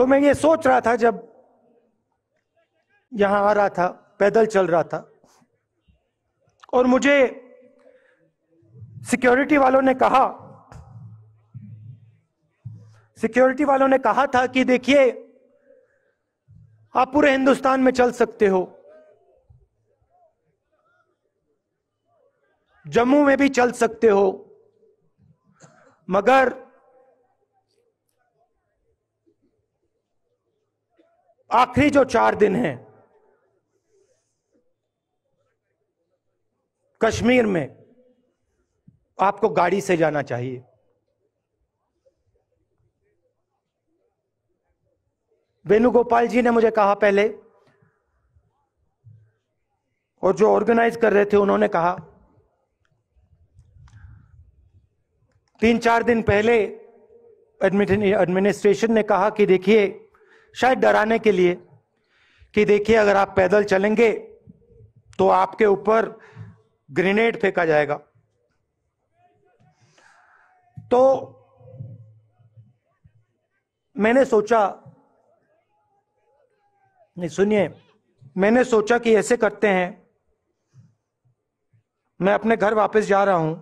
तो मैं ये सोच रहा था जब यहां आ रहा था पैदल चल रहा था और मुझे सिक्योरिटी वालों ने कहा सिक्योरिटी वालों ने कहा था कि देखिए आप पूरे हिंदुस्तान में चल सकते हो जम्मू में भी चल सकते हो मगर आखिरी जो चार दिन हैं कश्मीर में आपको गाड़ी से जाना चाहिए वेणुगोपाल जी ने मुझे कहा पहले और जो ऑर्गेनाइज कर रहे थे उन्होंने कहा तीन चार दिन पहले एडमिनिस्ट्रेशन ने कहा कि देखिए शायद डराने के लिए कि देखिए अगर आप पैदल चलेंगे तो आपके ऊपर ग्रेनेड फेंका जाएगा तो मैंने सोचा नहीं सुनिए मैंने सोचा कि ऐसे करते हैं मैं अपने घर वापस जा रहा हूं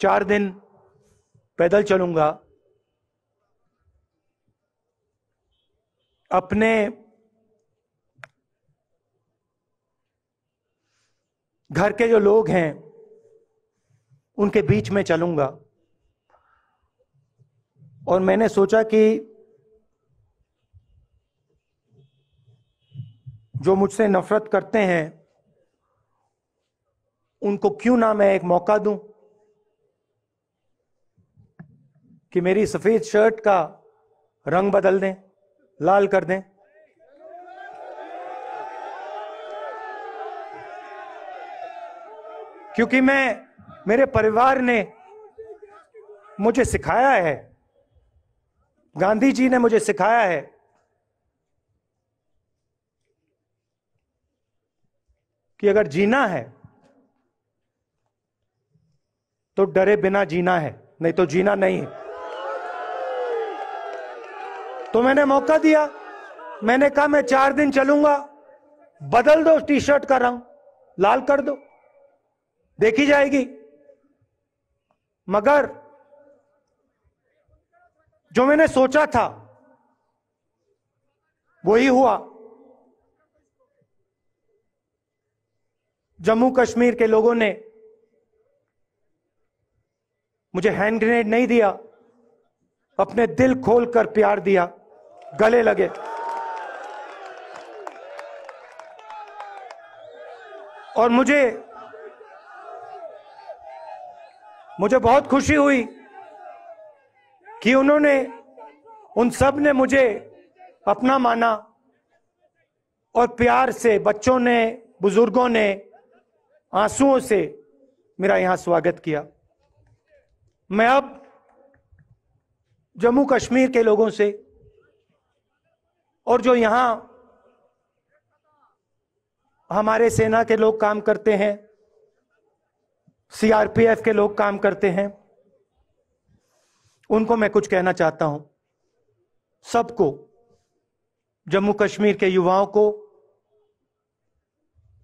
चार दिन पैदल चलूंगा अपने घर के जो लोग हैं उनके बीच में चलूंगा और मैंने सोचा कि जो मुझसे नफरत करते हैं उनको क्यों ना मैं एक मौका दूं कि मेरी सफेद शर्ट का रंग बदल दें लाल कर दें क्योंकि मैं मेरे परिवार ने मुझे सिखाया है गांधी जी ने मुझे सिखाया है कि अगर जीना है तो डरे बिना जीना है नहीं तो जीना नहीं है तो मैंने मौका दिया मैंने कहा मैं चार दिन चलूंगा बदल दो टी शर्ट का रंग लाल कर दो देखी जाएगी मगर जो मैंने सोचा था वही हुआ जम्मू कश्मीर के लोगों ने मुझे हैंड ग्रेनेड नहीं दिया अपने दिल खोलकर प्यार दिया गले लगे और मुझे मुझे बहुत खुशी हुई कि उन्होंने उन सब ने मुझे अपना माना और प्यार से बच्चों ने बुजुर्गों ने आंसुओं से मेरा यहां स्वागत किया मैं अब जम्मू कश्मीर के लोगों से और जो यहां हमारे सेना के लोग काम करते हैं सीआरपीएफ के लोग काम करते हैं उनको मैं कुछ कहना चाहता हूं सबको जम्मू कश्मीर के युवाओं को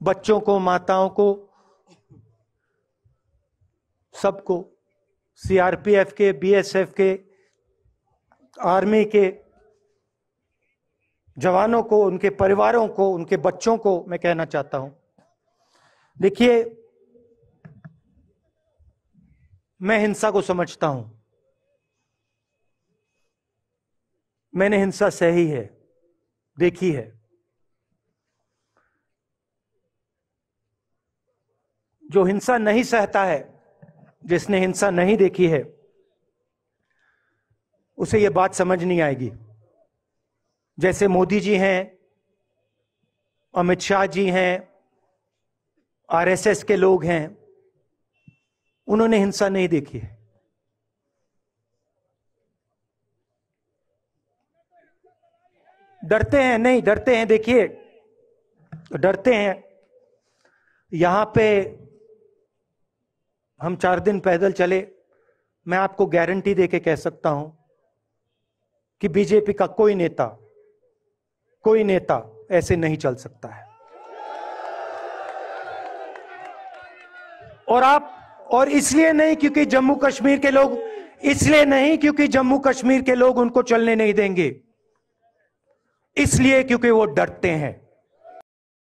बच्चों को माताओं को सबको सीआरपीएफ के बीएसएफ के आर्मी के जवानों को उनके परिवारों को उनके बच्चों को मैं कहना चाहता हूं देखिए मैं हिंसा को समझता हूं मैंने हिंसा सही है देखी है जो हिंसा नहीं सहता है जिसने हिंसा नहीं देखी है उसे यह बात समझ नहीं आएगी जैसे मोदी जी हैं अमित शाह जी हैं आरएसएस के लोग हैं उन्होंने हिंसा नहीं देखी है डरते हैं नहीं डरते हैं देखिए डरते हैं यहां पे हम चार दिन पैदल चले मैं आपको गारंटी देके कह सकता हूं कि बीजेपी का कोई नेता कोई नेता ऐसे नहीं चल सकता है और आप और इसलिए नहीं क्योंकि जम्मू कश्मीर के लोग इसलिए नहीं क्योंकि जम्मू कश्मीर के लोग उनको चलने नहीं देंगे इसलिए क्योंकि वो डरते हैं